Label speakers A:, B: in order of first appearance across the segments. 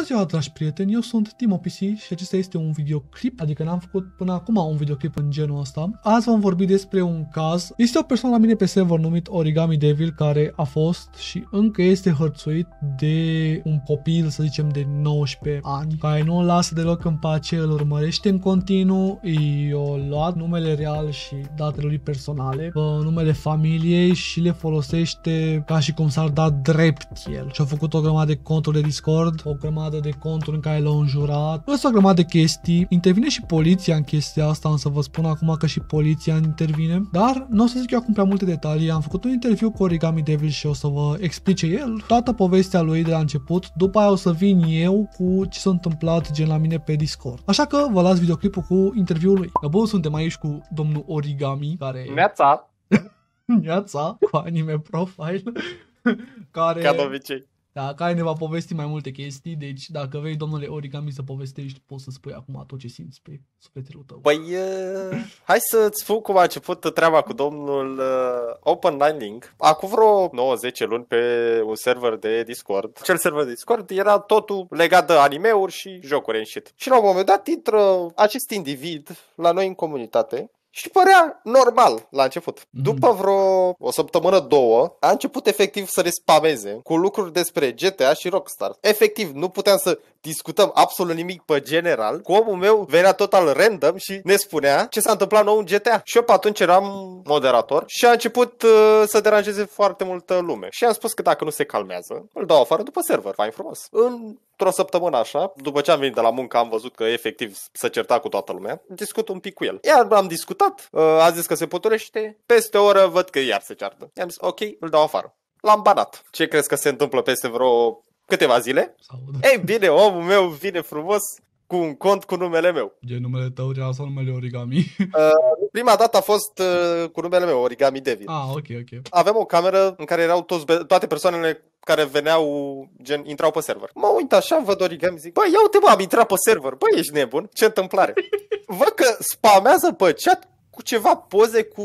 A: Bună ziua, dragi prieteni, eu sunt Timo PC și acesta este un videoclip, adică n-am făcut până acum un videoclip în genul ăsta. Azi vom vorbi despre un caz. Este o persoană la mine pe server numit Origami Devil care a fost și încă este hărțuit de un copil, să zicem, de 19 ani, care nu îl lasă deloc în pace, îl urmărește în continuu, i-a luat numele real și datele lui personale, uh, numele familiei și le folosește ca și cum s-ar da drept el. Și-a făcut o grămadă de conturi de Discord, o grămadă grămadă de conturi în care l-au înjurat, însă o grămadă de chestii. Intervine și poliția în chestia asta, însă vă spun acum că și poliția intervine, dar nu o să zic eu acum prea multe detalii. Am făcut un interviu cu Origami Devil și o să vă explice el toată povestea lui de la început, după aia o să vin eu cu ce s-a întâmplat gen la mine pe Discord. Așa că vă las videoclipul cu interviul lui. Că bun, suntem aici cu domnul Origami, care... Neața! Neața, cu anime profile, care... Ca de obicei. Dar Caine va povesti mai multe chestii, deci dacă vrei, domnule Origami, să povestești, poți să spui acum tot ce simți pe sufletul tău.
B: Păi, uh, hai să-ți spun cum a început treaba cu domnul uh, Open Nine Link. Acum vreo 90 luni pe un server de Discord. Cel server de Discord era totul legat de animeuri și jocuri în shit. Și la un moment dat intră acest individ la noi în comunitate și părea normal la început. Mhm. După vreo o săptămână, două, a început efectiv să ne spameze cu lucruri despre GTA și Rockstar. Efectiv, nu puteam să discutăm absolut nimic pe general. Cu omul meu venea total random și ne spunea ce s-a întâmplat nou în GTA. Și eu pe atunci eram moderator și a început uh, să deranjeze foarte multă lume. Și am spus că dacă nu se calmează, îl dau afară după server. Fain frumos. În o săptămână așa, după ce am venit de la muncă, am văzut că efectiv se certa cu toată lumea, discut un pic cu el. Iar am discutat, uh, a zis că se potolește, peste o oră văd că iar se ceartă. I-am zis, ok, îl dau afară. L-am banat. Ce crezi că se întâmplă peste vreo câteva zile. Ei bine, omul meu vine frumos, cu un cont cu numele meu.
A: E numele tău real sau numele Origami?
B: Uh, prima dată a fost uh, cu numele meu, Origami Devil.
A: Ah, ok, ok.
B: Aveam o cameră în care erau toți, toate persoanele care veneau, gen, intrau pe server. Mă uit așa, văd origami, zic, băi, ia uite, bă, am intrat pe server, băi, ești nebun, ce întâmplare? văd că spamează pe chat cu ceva poze cu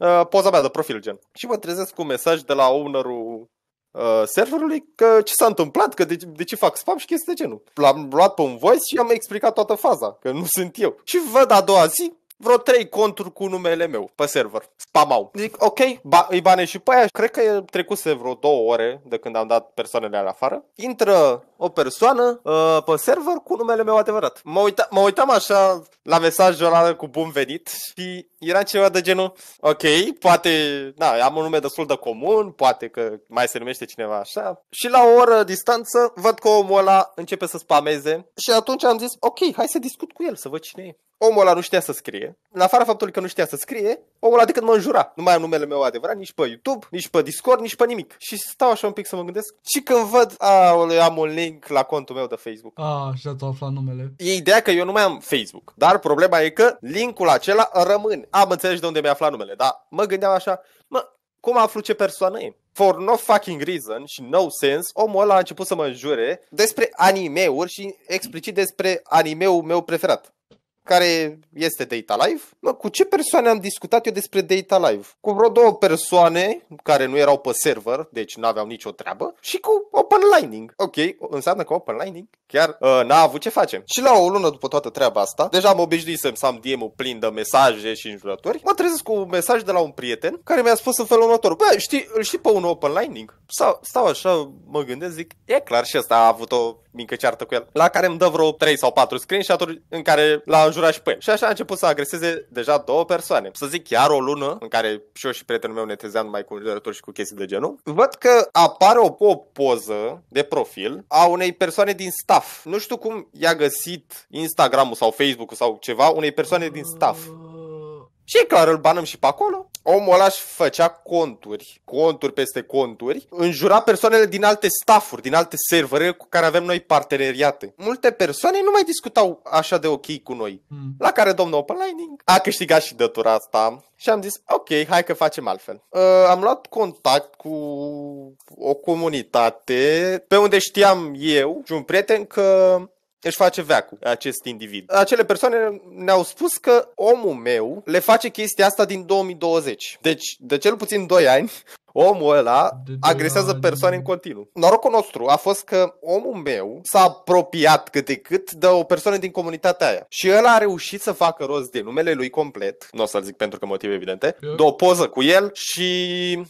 B: uh, poza mea de profil, gen. Și mă trezesc cu un mesaj de la ownerul Uh, serverului că ce s-a întâmplat, că de, de ce fac spam și chestii de genul. L-am luat pe un voice și am explicat toată faza, că nu sunt eu. Și văd a doua zi vreo trei conturi cu numele meu pe server. Spamau. Zic, ok, ba- îi bane și pe aia. Cred că e trecuse vreo două ore de când am dat persoanele alea afară. Intră o persoană uh, pe server cu numele meu adevărat. Mă, uita- mă uitam așa la mesajul ăla cu bun venit și era ceva de genul, ok, poate, na, am un nume destul de comun, poate că mai se numește cineva așa. Și la o oră distanță văd că omul ăla începe să spameze și atunci am zis, ok, hai să discut cu el, să văd cine e. Omul ăla nu știa să scrie. În afara faptului că nu știa să scrie, omul ăla de când mă înjura. Nu mai am numele meu adevărat nici pe YouTube, nici pe Discord, nici pe nimic. Și stau așa un pic să mă gândesc. Și când văd, a, am un link la contul meu de Facebook.
A: A, și a aflat numele.
B: E ideea că eu nu mai am Facebook. Dar problema e că linkul acela rămâne. Am înțeles de unde mi-a aflat numele, dar mă gândeam așa, mă, cum aflu ce persoană e? for no fucking reason și no sense, omul ăla a început să mă înjure despre anime-uri și explicit despre anime-ul meu preferat care este Data Live. Mă, cu ce persoane am discutat eu despre Data Live? Cu vreo două persoane care nu erau pe server, deci nu aveau nicio treabă, și cu Open Lining. Ok, înseamnă că Open Lining chiar uh, n-a avut ce face. Și la o lună după toată treaba asta, deja am obișnuit să-mi am DM-ul plin de mesaje și înjurători, mă trezesc cu un mesaj de la un prieten care mi-a spus în felul următor. Bă, știi, știi pe un Open Lining? Sau, stau așa, mă gândesc, zic, e clar și asta a avut o mică ceartă cu el, la care îmi dă vreo 3 sau 4 screenshot-uri în care l-a înjurat și pe el. Și așa a început să agreseze deja două persoane. Să zic chiar o lună în care și eu și prietenul meu ne trezeam mai cu înjurături și cu chestii de genul, văd că apare o, o poză de profil a unei persoane din staff. Nu știu cum i-a găsit Instagram-ul sau Facebook-ul sau ceva unei persoane din staff. Și e clar, îl banăm și pe acolo omul ăla își făcea conturi, conturi peste conturi, înjura persoanele din alte stafuri, din alte servere cu care avem noi parteneriate. Multe persoane nu mai discutau așa de ok cu noi. Mm. La care domnul Openlining a câștigat și dătura asta și am zis, ok, hai că facem altfel. Uh, am luat contact cu o comunitate pe unde știam eu și un prieten că își face veacul acest individ. Acele persoane ne-au spus că omul meu le face chestia asta din 2020. Deci, de cel puțin 2 ani, Omul ăla agresează persoane în continuu. Norocul nostru a fost că omul meu s-a apropiat cât de cât de o persoană din comunitatea aia. Și el a reușit să facă rost de numele lui complet, nu o să-l zic pentru că motive evidente, de o poză cu el și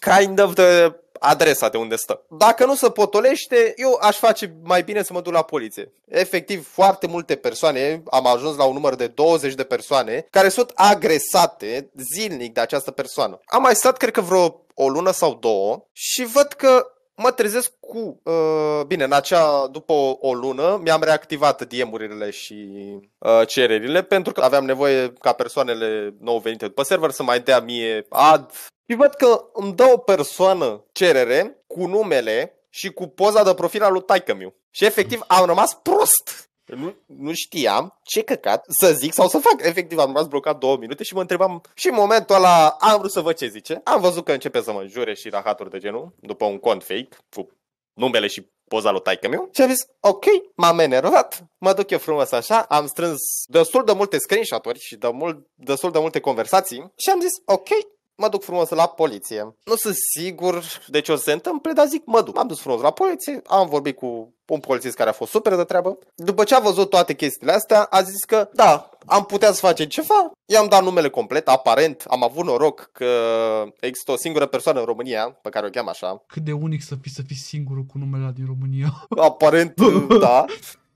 B: kind of the adresa de unde stă. Dacă nu se potolește, eu aș face mai bine să mă duc la poliție. Efectiv, foarte multe persoane, am ajuns la un număr de 20 de persoane, care sunt agresate zilnic de această persoană. Am mai stat, cred că vreo o lună sau două și văd că mă trezesc cu, uh, bine, în acea, după o, o lună, mi-am reactivat DM-urile și uh, cererile pentru că aveam nevoie ca persoanele nou venite după server să mai dea mie ad. Și văd că îmi dă o persoană cerere cu numele și cu poza de profil al lui taică Și efectiv am rămas prost nu, nu știam ce căcat să zic sau să fac. Efectiv, am rămas blocat două minute și mă întrebam și în momentul ăla am vrut să văd ce zice. Am văzut că începe să mă jure și rahaturi de genul, după un cont fake, cu numele și poza lui taică meu și am zis, ok, m-am enervat, mă duc eu frumos așa, am strâns destul de multe screenshot-uri și de mult, destul de multe conversații și am zis, ok, mă duc frumos la poliție. Nu sunt sigur de ce o să se întâmple, dar zic mă duc. M-am dus frumos la poliție, am vorbit cu un polițist care a fost super de treabă. După ce a văzut toate chestiile astea, a zis că da, am putea să facem ceva. I-am dat numele complet, aparent am avut noroc că există o singură persoană în România, pe care o cheam așa.
A: Cât de unic să fii să fii singurul cu numele din România. Aparent, da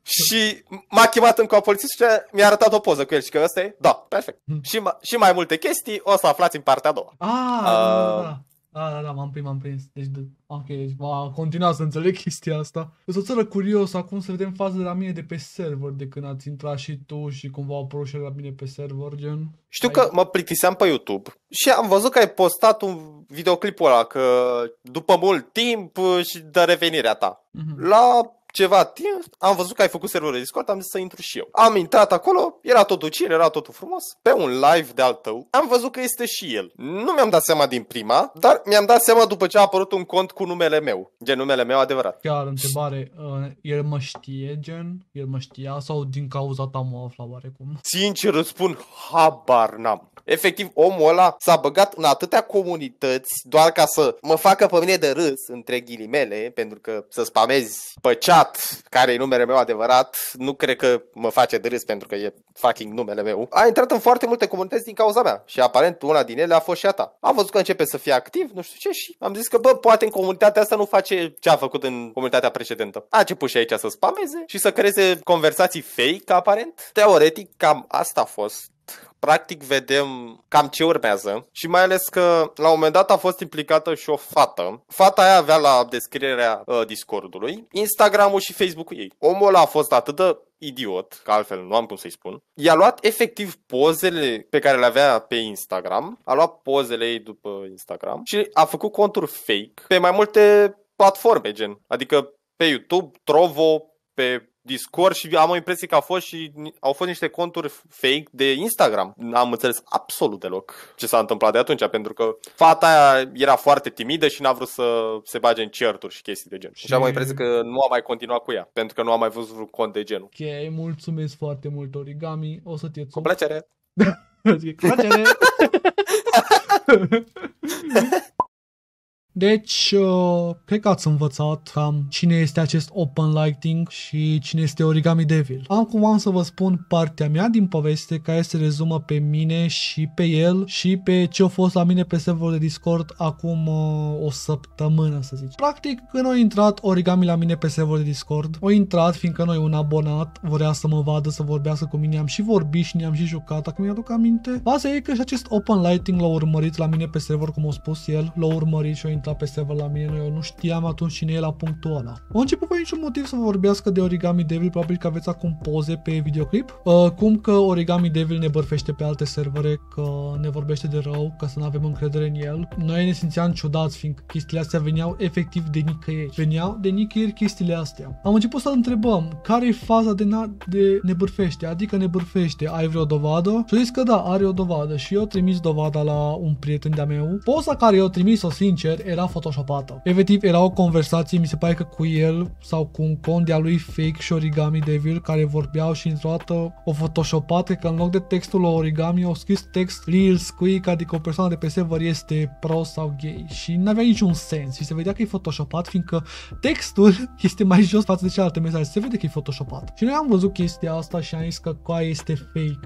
B: și m-a chemat încă polițist și mi-a arătat o poză cu el și că ăsta e? Da, perfect. Hmm. Și, m- și mai multe chestii o să aflați în partea a doua. Ah, da, da, da, uh, da,
A: da, da, da, m-am prins, m-am prins. Deci, de... ok, deci va continua să înțeleg chestia asta. Sunt o țară curios acum să vedem faza de la mine de pe server, de când ați intrat și tu și cum v-au apărut și la mine pe server, gen...
B: Știu Hai. că mă plictiseam pe YouTube și am văzut că ai postat un videoclipul ăla, că după mult timp și de revenirea ta. Mm-hmm. La ceva timp, am văzut că ai făcut serverul de Discord, am zis să intru și eu. Am intrat acolo, era totul chill, era totul frumos, pe un live de al tău, am văzut că este și el. Nu mi-am dat seama din prima, dar mi-am dat seama după ce a apărut un cont cu numele meu, gen numele meu adevărat.
A: Chiar întrebare, uh, el mă știe gen? El mă știa sau din cauza ta mă afla oarecum?
B: Sincer îți spun, habar n-am. Efectiv, omul ăla s-a băgat în atâtea comunități doar ca să mă facă pe mine de râs, între ghilimele, pentru că să spamezi pe chat Cat, care e numele meu adevărat, nu cred că mă face de râs pentru că e fucking numele meu, a intrat în foarte multe comunități din cauza mea și aparent una din ele a fost și a ta. Am văzut că începe să fie activ, nu știu ce, și am zis că, bă, poate în comunitatea asta nu face ce a făcut în comunitatea precedentă. A început și aici să spameze și să creeze conversații fake, aparent. Teoretic, cam asta a fost practic vedem cam ce urmează și mai ales că la un moment dat a fost implicată și o fată. Fata aia avea la descrierea uh, Discordului Instagram-ul și Facebook-ul ei. Omul a fost atât de idiot, că altfel nu am cum să-i spun, i-a luat efectiv pozele pe care le avea pe Instagram, a luat pozele ei după Instagram și a făcut conturi fake pe mai multe platforme, gen, adică pe YouTube, Trovo, pe Discord și am o impresie că au fost și au fost niște conturi fake de Instagram. N-am înțeles absolut deloc ce s-a întâmplat de atunci, pentru că fata aia era foarte timidă și n-a vrut să se bage în certuri și chestii de genul. Și am o impresie că nu a mai continuat cu ea, pentru că nu am mai văzut vreun cont de genul.
A: Ok, mulțumesc foarte mult, Origami. O să te Cu plăcere! cu plăcere! Deci, uh, cred că ați învățat cam cine este acest Open Lighting și cine este Origami Devil. Acum am să vă spun partea mea din poveste care se rezumă pe mine și pe el și pe ce a fost la mine pe serverul de Discord acum uh, o săptămână, să zic. Practic, când a intrat Origami la mine pe serverul de Discord, a intrat fiindcă noi un abonat vrea să mă vadă, să vorbească cu mine, am și vorbit și ne-am și jucat, acum mi-aduc aminte. Baza e că și acest Open Lighting l-a urmărit la mine pe server, cum a spus el, l-a urmărit și a intrat intrat pe server la mine, eu nu știam atunci cine e la punctul ăla. Au început pe niciun motiv să vorbească de Origami Devil, probabil că aveți acum poze pe videoclip, uh, cum că Origami Devil ne bărfește pe alte servere, că ne vorbește de rău, că să nu avem încredere în el. Noi ne simțeam ciudați, fiindcă chestiile astea veneau efectiv de nicăieri. Veneau de nicăieri chestiile astea. Am început să întrebăm care e faza de, na- de ne bărfește? adică ne bărfește, ai vreo dovadă? Și zis că da, are o dovadă și eu trimis dovada la un prieten de-a meu. Poza care eu trimis-o sincer era photoshopată. Efectiv, era o conversație, mi se pare că cu el sau cu un cont de-a lui fake și origami devil care vorbeau și într-o dată o photoshopată că în loc de textul la origami au scris text real squeak, adică o persoană de pe server este pro sau gay și nu avea niciun sens și se vedea că e photoshopat fiindcă textul este mai jos față de celelalte mesaje, se vede că e photoshopat. Și noi am văzut chestia asta și am zis că coa este fake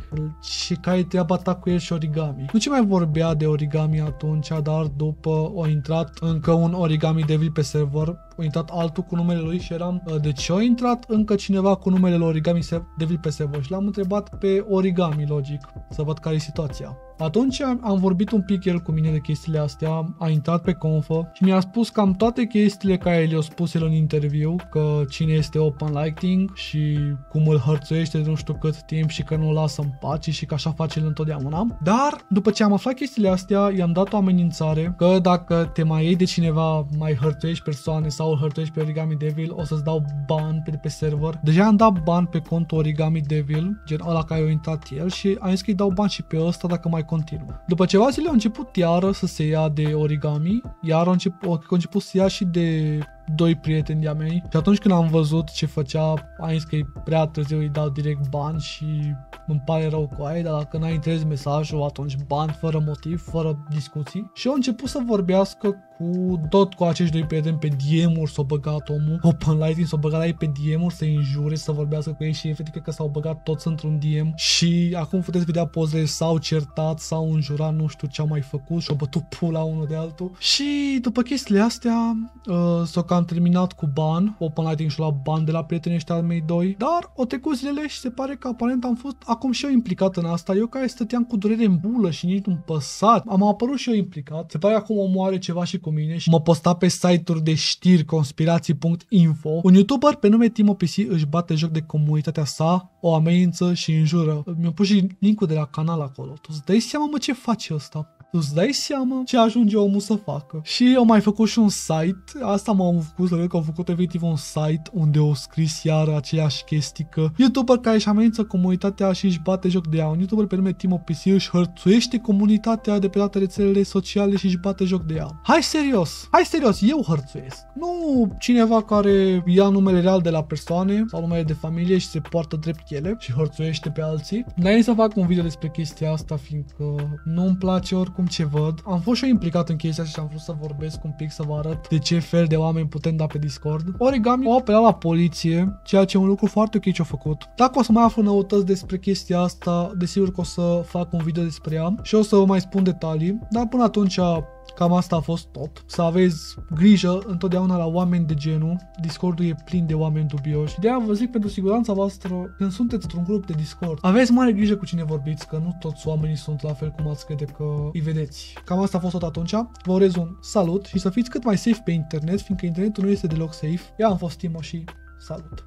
A: și ca e treaba ta cu el și origami. Nu ce mai vorbea de origami atunci, dar după o intrat încă un origami devil pe server a intrat altul cu numele lui și eram, de ce a intrat încă cineva cu numele lui Origami se Devil Sevo și l-am întrebat pe Origami, logic, să văd care e situația. Atunci am vorbit un pic el cu mine de chestiile astea, a intrat pe confă și mi-a spus cam toate chestiile care le-au spus el în interviu, că cine este open lighting și cum îl hărțuiește de nu știu cât timp și că nu o lasă în pace și că așa face el întotdeauna. Dar după ce am aflat chestiile astea, i-am dat o amenințare că dacă te mai iei de cineva, mai hărțuiești persoane sau dau hărțuiești pe Origami Devil, o să-ți dau ban pe, pe server. Deja am dat ban pe contul Origami Devil, gen ăla care a intrat el și am zis că îi dau bani și pe ăsta dacă mai continuă. După ceva zile a început iară să se ia de Origami, iar a început, a început să ia și de doi prieteni de-a mei și atunci când am văzut ce făcea, am zis că e prea târziu, îi dau direct bani și îmi pare rău cu aia, dar dacă n-ai înțeles mesajul, atunci bani fără motiv, fără discuții. Și au început să vorbească cu tot cu acești doi prieteni pe DM-uri s-au băgat omul, Open Lighting s-au băgat la ei pe DM-uri să injure, să vorbească cu ei și efectiv că s-au băgat toți într-un DM și acum puteți vedea pozele, s-au certat, s-au înjurat, nu știu ce au mai făcut și au bătut pula unul de altul și după chestiile astea uh, s-au am terminat cu ban, open lighting și la ban de la prietenii ăștia mei doi, dar o trecut zilele și se pare că aparent am fost acum și eu implicat în asta, eu care stăteam cu durere în bulă și nici nu păsat, am apărut și eu implicat, se pare că acum omoare ceva și cu mine și mă posta pe site-uri de știri conspirații.info, un youtuber pe nume Timo PC își bate joc de comunitatea sa, o amenință și înjură. Mi-a pus și linkul de la canal acolo. Tu îți dai seama mă ce face ăsta? Îți dai seama ce ajunge omul să facă. Și eu mai făcut și un site, asta m-am făcut, cred că au făcut efectiv un site unde au scris iar aceeași chestii că YouTuber care își amenință comunitatea și își bate joc de ea. Un YouTuber pe nume Timo PC își hărțuiește comunitatea de pe toate rețelele sociale și își bate joc de ea. Hai serios, hai serios, eu hărțuiesc. Nu cineva care ia numele real de la persoane sau numele de familie și se poartă drept ele și hărțuiește pe alții. Dar să fac un video despre chestia asta, fiindcă nu-mi place oricum acum ce văd. Am fost și eu implicat în chestia și am vrut să vorbesc un pic, să vă arăt de ce fel de oameni putem da pe Discord. Origami o apelat la poliție, ceea ce e un lucru foarte ok ce-a făcut. Dacă o să mai aflu noutăți despre chestia asta, desigur că o să fac un video despre ea și o să vă mai spun detalii, dar până atunci Cam asta a fost tot. Să aveți grijă întotdeauna la oameni de genul. Discordul e plin de oameni dubioși. De aia vă zic pentru siguranța voastră, când sunteți într-un grup de Discord, aveți mare grijă cu cine vorbiți, că nu toți oamenii sunt la fel cum ați crede că îi vedeți. Cam asta a fost tot atunci. Vă urez un salut și să fiți cât mai safe pe internet, fiindcă internetul nu este deloc safe. Eu am fost Timo și salut!